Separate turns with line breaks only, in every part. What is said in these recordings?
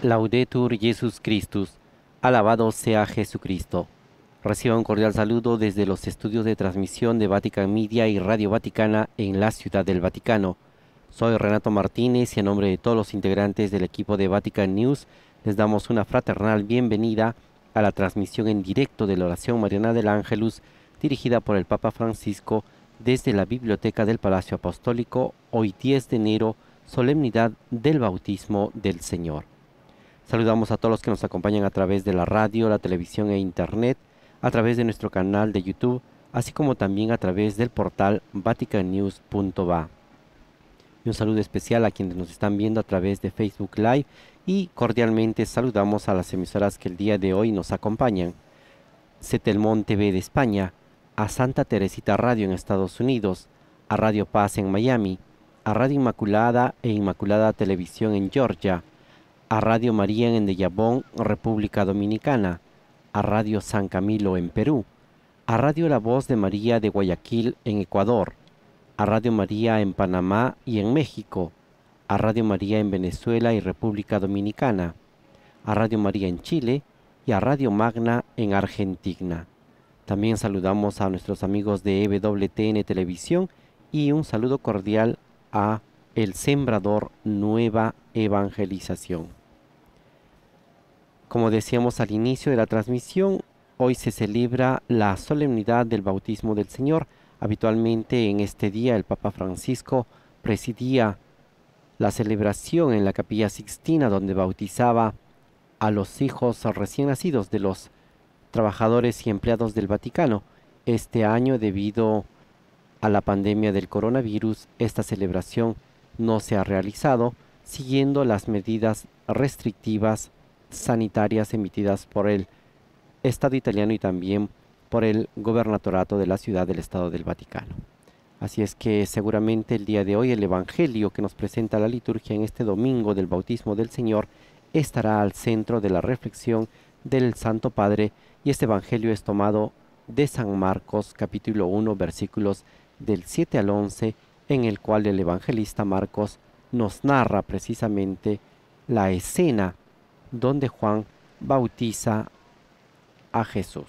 Laudetur Jesus Christus, alabado sea Jesucristo. Reciba un cordial saludo desde los estudios de transmisión de Vatican Media y Radio Vaticana en la Ciudad del Vaticano. Soy Renato Martínez y en nombre de todos los integrantes del equipo de Vatican News les damos una fraternal bienvenida a la transmisión en directo de la oración Mariana del Ángelus dirigida por el Papa Francisco desde la Biblioteca del Palacio Apostólico hoy 10 de enero, solemnidad del bautismo del Señor. Saludamos a todos los que nos acompañan a través de la radio, la televisión e internet, a través de nuestro canal de YouTube, así como también a través del portal vaticannews.va. un saludo especial a quienes nos están viendo a través de Facebook Live y cordialmente saludamos a las emisoras que el día de hoy nos acompañan. Cetelmón TV de España, a Santa Teresita Radio en Estados Unidos, a Radio Paz en Miami, a Radio Inmaculada e Inmaculada Televisión en Georgia, a Radio María en Endellabón, República Dominicana, a Radio San Camilo en Perú, a Radio La Voz de María de Guayaquil en Ecuador, a Radio María en Panamá y en México, a Radio María en Venezuela y República Dominicana, a Radio María en Chile y a Radio Magna en Argentina. También saludamos a nuestros amigos de EWTN Televisión y un saludo cordial a El Sembrador Nueva Evangelización. Como decíamos al inicio de la transmisión, hoy se celebra la solemnidad del bautismo del Señor. Habitualmente en este día el Papa Francisco presidía la celebración en la capilla sixtina donde bautizaba a los hijos recién nacidos de los trabajadores y empleados del Vaticano. Este año, debido a la pandemia del coronavirus, esta celebración no se ha realizado, siguiendo las medidas restrictivas sanitarias emitidas por el Estado italiano y también por el gobernatorato de la ciudad del Estado del Vaticano. Así es que seguramente el día de hoy el Evangelio que nos presenta la liturgia en este domingo del bautismo del Señor estará al centro de la reflexión del Santo Padre y este Evangelio es tomado de San Marcos capítulo 1 versículos del 7 al 11 en el cual el evangelista Marcos nos narra precisamente la escena donde Juan bautiza a Jesús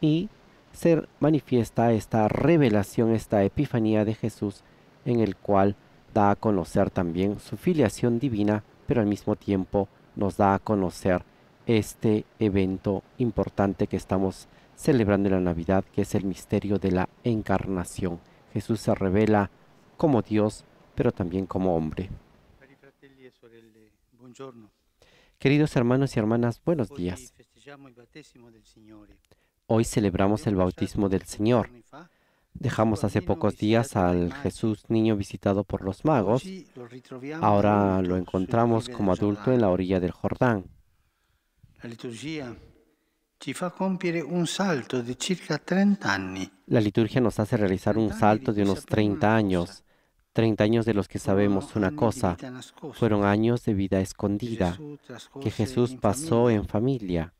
y se manifiesta esta revelación, esta epifanía de Jesús en el cual da a conocer también su filiación divina, pero al mismo tiempo nos da a conocer este evento importante que estamos celebrando en la Navidad, que es el misterio de la encarnación. Jesús se revela como Dios, pero también como hombre.
E
Queridos hermanos y hermanas, buenos días. Hoy celebramos el bautismo del Señor. Eh. Dejamos hace pocos días al Jesús niño visitado por los magos. Ahora lo encontramos como adulto en la orilla del Jordán. La liturgia nos hace realizar un salto de unos 30 años. 30 años de los que sabemos una cosa, fueron años de vida escondida que Jesús pasó en familia.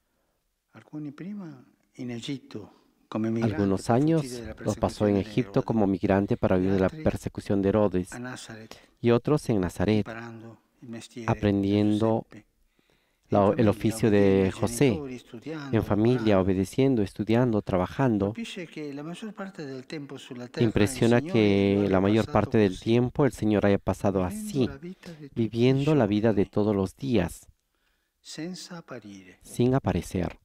Algunos años los pasó en Egipto
como migrante para huir de la persecución de Herodes y otros en Nazaret, aprendiendo el oficio de José, en familia, ah. obedeciendo, estudiando, trabajando,
impresiona que la mayor
parte del tiempo el Señor haya pasado así, viviendo la vida de todos los días,
sin
aparecer.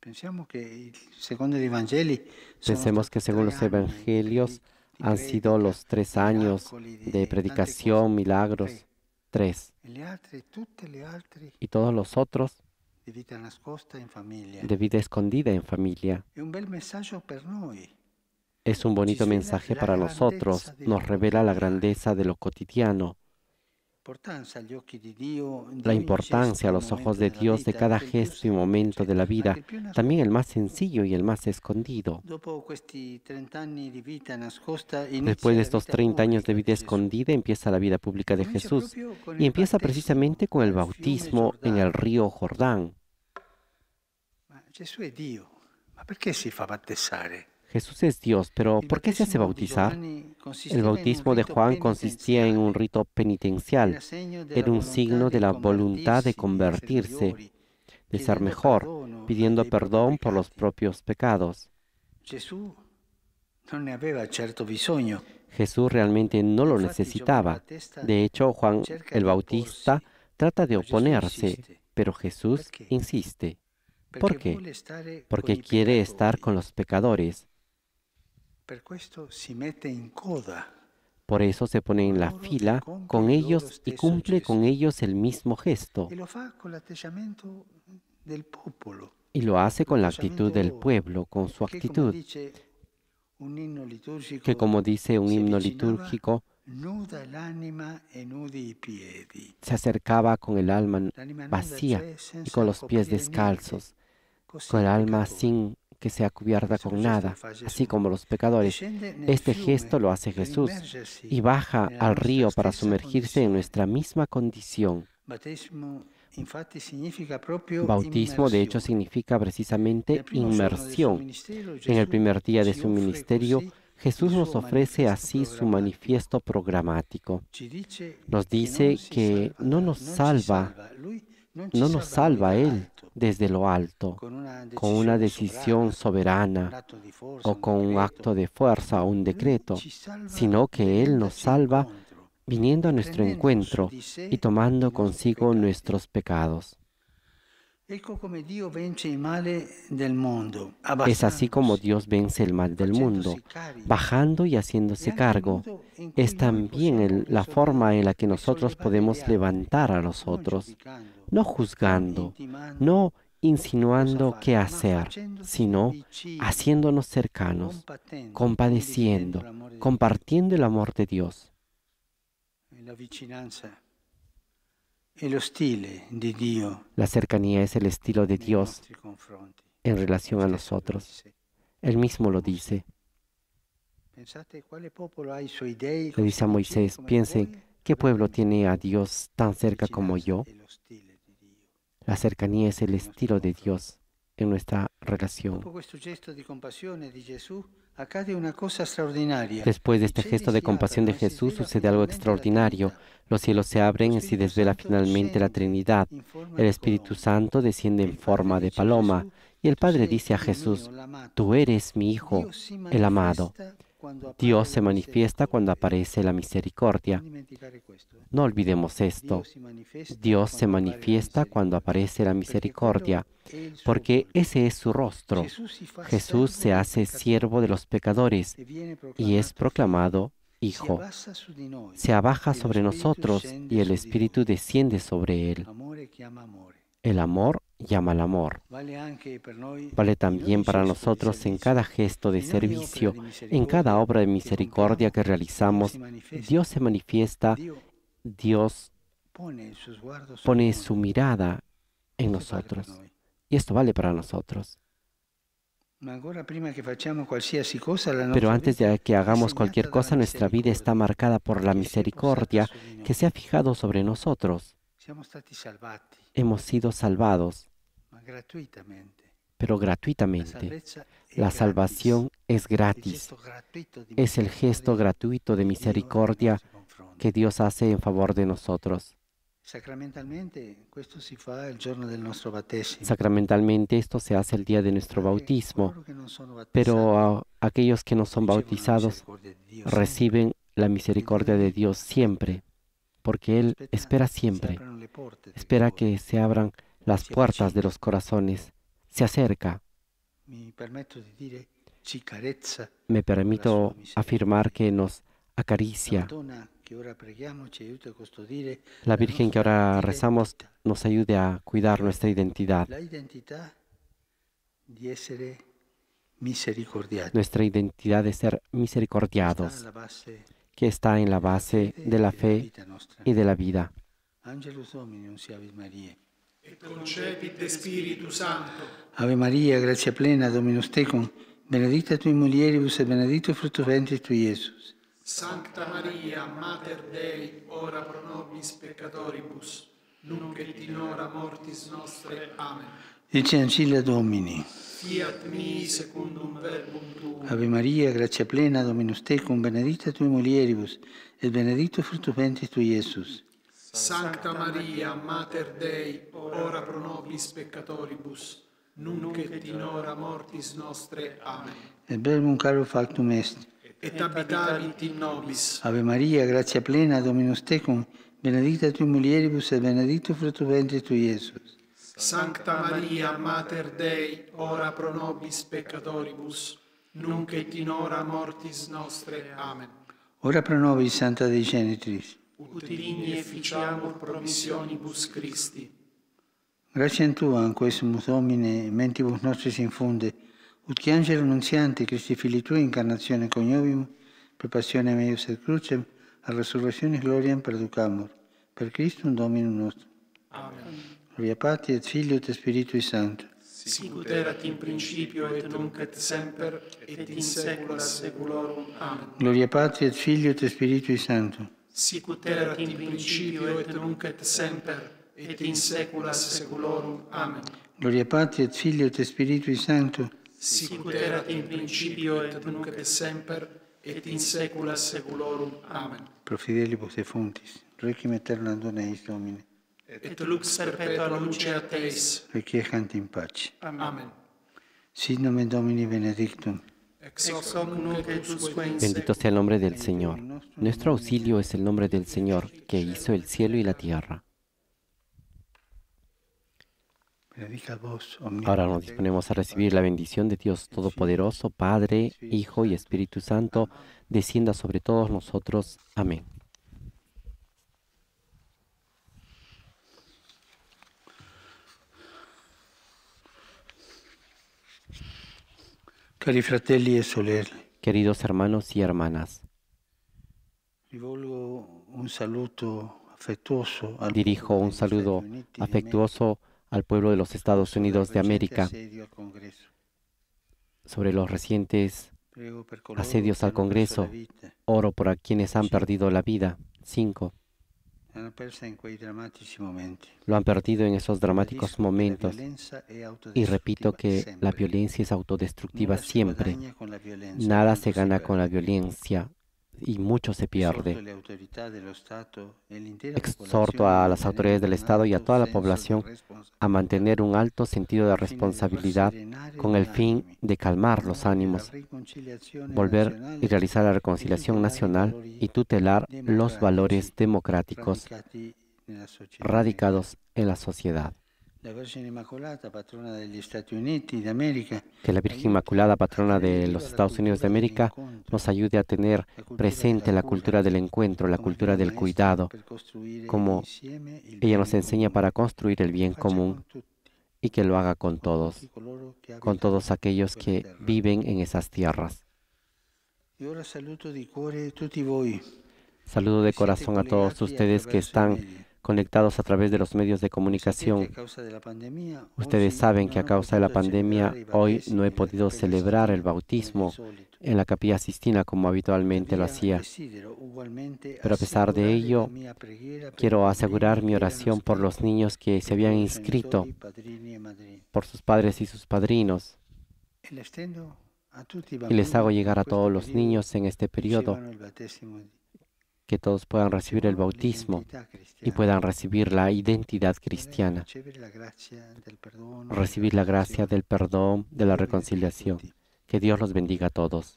Pensemos que
según los evangelios han sido los tres años de predicación, milagros, 3. Y todos los otros
de
vida escondida en familia. Es un bonito mensaje para nosotros, nos revela la grandeza de lo cotidiano,
la importancia a este los ojos de Dios de cada gesto y
momento de la vida, también el más sencillo y el más escondido.
Después de estos 30
años de vida escondida, empieza la vida pública de Jesús y empieza precisamente con el bautismo en el río Jordán.
Jesús es Dios, ¿por qué se bautizar?
Jesús es Dios, pero ¿por qué se hace bautizar? El bautismo de Juan consistía en un rito penitencial, era un signo de la voluntad de convertirse, de ser mejor, pidiendo perdón por los propios pecados. Jesús realmente no lo necesitaba. De hecho, Juan el Bautista trata de oponerse, pero Jesús insiste. ¿Por qué? Eh, Porque quiere estar con los pecadores. Por eso se pone en la fila con ellos y cumple con ellos el mismo gesto. Y lo hace con la actitud del pueblo, con su actitud, que como dice un himno litúrgico, se acercaba con el alma vacía y con los pies descalzos, con el alma sin sea cubierta con nada, así como los pecadores. Este gesto lo hace Jesús y baja al río para sumergirse en nuestra misma condición.
Bautismo, de hecho,
significa precisamente inmersión. En el primer día de su ministerio, Jesús nos ofrece así su manifiesto programático. Nos dice que no nos salva, no nos salva Él desde lo alto, con una decisión soberana o con un acto de fuerza o un decreto, sino que Él nos salva viniendo a nuestro encuentro y tomando consigo nuestros pecados. Es así como Dios vence el mal del mundo, bajando y haciéndose cargo. Es también la forma en la que nosotros podemos levantar a los otros, no juzgando, no insinuando qué hacer, sino haciéndonos cercanos, compadeciendo, compartiendo el amor de Dios. La la cercanía es el estilo de Dios en relación a nosotros. Él mismo lo dice.
Le dice a
Moisés, piensen, ¿qué pueblo tiene a Dios tan cerca como yo? La cercanía es el estilo de Dios en nuestra relación.
Después de este gesto de compasión de este
Jesús sucede algo extraordinario. Los cielos se abren y se desvela finalmente la Trinidad. El Espíritu Santo desciende en forma de paloma y el Padre dice a Jesús, tú eres mi Hijo, el amado.
Dios se manifiesta
cuando aparece la misericordia. No olvidemos esto. Dios se manifiesta cuando aparece la misericordia, porque ese es su rostro. Jesús se hace siervo de los pecadores y es proclamado Hijo. Se abaja sobre nosotros y el Espíritu desciende sobre él. El amor llama al amor.
Vale también para nosotros
en cada gesto de servicio, en cada obra de misericordia que realizamos. Dios se manifiesta, Dios pone su mirada en nosotros. ¿eh? Y esto vale para nosotros. Pero antes de que hagamos cualquier cosa, nuestra vida está marcada por la misericordia que se ha fijado sobre nosotros. Hemos sido salvados, pero gratuitamente. La salvación es gratis. Es el gesto gratuito de misericordia que Dios hace en favor de nosotros.
Sacramentalmente
esto se hace el día de nuestro bautismo, pero aquellos que no son bautizados reciben la misericordia de Dios siempre porque Él espera siempre, espera que se abran las puertas de los corazones, se acerca. Me permito eh, afirmar que nos acaricia. La Virgen que ahora rezamos nos ayude a cuidar nuestra identidad. Nuestra identidad de ser misericordiados que está en la base de la fe y de la vida.
Angelus Ave María, gracia plena, Dominus tecum, benedicta tu in mulieribus et fruto fructus ventris tu, Iesus.
Santa Maria, Mater Dei, ora pro nobis peccatoribus, nunc et in hora mortis nostre. Amen.
Dice Ancilla Domini.
Fiat mi secundum verbum
tuo. Ave Maria, grazia plena, Dominus tecum, benedicta tui mulieribus, et benedictus fructus ventris tui, Iesus.
Santa Maria, Mater Dei, ora pro nobis peccatoribus, nunc et in hora mortis nostre. Amen.
Et verbum caro factum est.
Et abitavit in nobis.
Ave Maria, grazia plena, Dominus tecum, benedicta tui mulieribus, et benedictus fructus ventris tui, Iesus.
Sancta Maria, Mater Dei, ora pro nobis peccatoribus, nunc et in ora mortis nostre. Amen.
Ora pro nobis, Santa Dei Genitris.
Genitrix. Utilini efficiamur promissionibus Christi.
Grazie a Tua, in questo Domine, mentibus nostri si infonde, ut che angelo annunziante, Cristi fili Tui, incarnazione cognovim, per passione meius et crucem, a resurrezione gloriam perducamur. Per Cristo un Domino nostro. Amen via Patria et Filio et Spiritui Sancto.
Sicut erat in principio et nunc et semper et in saecula saeculorum. Amen.
Gloria Patri et Filio et Spiritui Sancto.
Sicut erat in principio et nunc et semper et in saecula saeculorum. Amen.
Gloria Patri et Filio et Spiritui Sancto.
Sicut erat in principio et nunc et semper et in saecula saeculorum. Amen.
Pro fidelibus defuntis, requiem aeternam eis Domine.
et lux perpetua a Teis. Amen.
benedictum. Bendito sea el nombre del Señor. Nuestro auxilio es el nombre del Señor, que hizo el cielo y la tierra.
Ahora nos disponemos a
recibir la bendición de Dios Todopoderoso, Padre, Hijo y Espíritu Santo, descienda sobre todos nosotros. Amén. fratelli e sorelle. Queridos hermanos y hermanas.
Dirijo un saludo afectuoso
al pueblo de los Estados Unidos de América sobre los recientes asedios al Congreso. Oro por quienes han perdido la vida. Cinco.
Lo han perdido en esos dramáticos momentos. Y repito
que la violencia es autodestructiva siempre. Nada se gana con la violencia y mucho se pierde.
Exhorto a las autoridades del Estado y a toda la población
a mantener un alto sentido de responsabilidad con el fin de calmar los ánimos, volver y realizar la reconciliación nacional y tutelar los valores democráticos radicados en la sociedad.
Que la Virgen Inmaculada,
patrona de los Estados Unidos de América, nos ayude a tener presente la cultura del encuentro, la cultura del cuidado, como ella nos enseña para construir el bien común y que lo haga con todos, con todos aquellos que viven en esas tierras. Saludo de corazón a todos ustedes que están conectados a través de los medios de comunicación. Ustedes saben que a causa de la pandemia hoy no he podido eh, celebrar el bautismo en la capilla Sistina como habitualmente lo hacía. Pero a pesar de ello, quiero asegurar mi oración por los niños que se habían inscrito, por sus padres y sus padrinos.
Y les hago llegar a todos los niños en este periodo
que todos puedan recibir el bautismo y puedan recibir la identidad cristiana, recibir la gracia del perdón, de la reconciliación. Que Dios los bendiga a todos.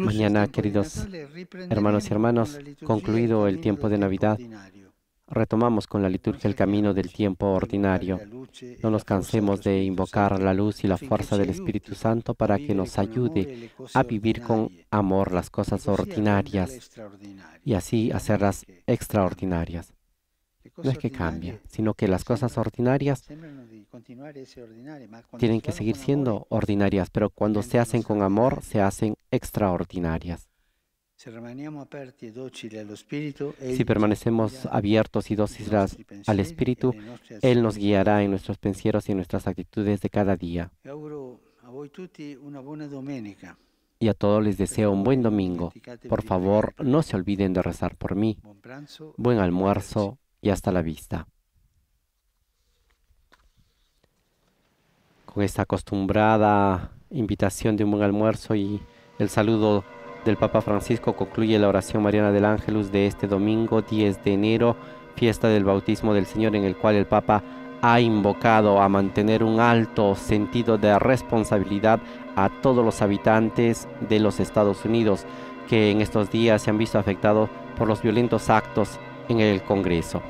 Mañana, queridos hermanos y hermanas, concluido el tiempo de Navidad, Retomamos con la liturgia el camino del tiempo ordinario. No nos cansemos de invocar la luz y la fuerza del Espíritu Santo para que nos ayude a vivir con amor las cosas ordinarias y así hacerlas extraordinarias. No es que cambie, sino que las cosas ordinarias tienen que seguir siendo ordinarias, pero cuando se hacen con amor, se hacen extraordinarias.
Si permanecemos
abiertos y dóciles al Espíritu, Él nos guiará en nuestros pensieros y en nuestras actitudes de cada día. Y a todos les deseo un buen domingo. Por favor, no se olviden de rezar por mí. Buen almuerzo y hasta la vista. Con esta acostumbrada invitación de un buen almuerzo y el saludo del Papa Francisco concluye la oración mariana del Ángelus de este domingo 10 de enero, fiesta del bautismo del Señor en el cual el Papa ha invocado a mantener un alto sentido de responsabilidad a todos los habitantes de los Estados Unidos que en estos días se han visto afectados por los violentos actos en el Congreso.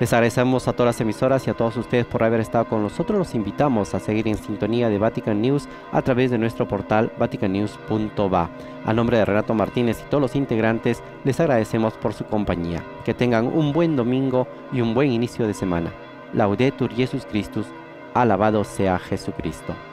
Les agradecemos a todas las emisoras y a todos ustedes por haber estado con nosotros. Los invitamos a seguir en sintonía de Vatican News a través de nuestro portal vaticannews.va. A nombre de Renato Martínez y todos los integrantes, les agradecemos por su compañía. Que tengan un buen domingo y un buen inicio de semana. Laudetur Jesus Christus. Alabado sea Jesucristo.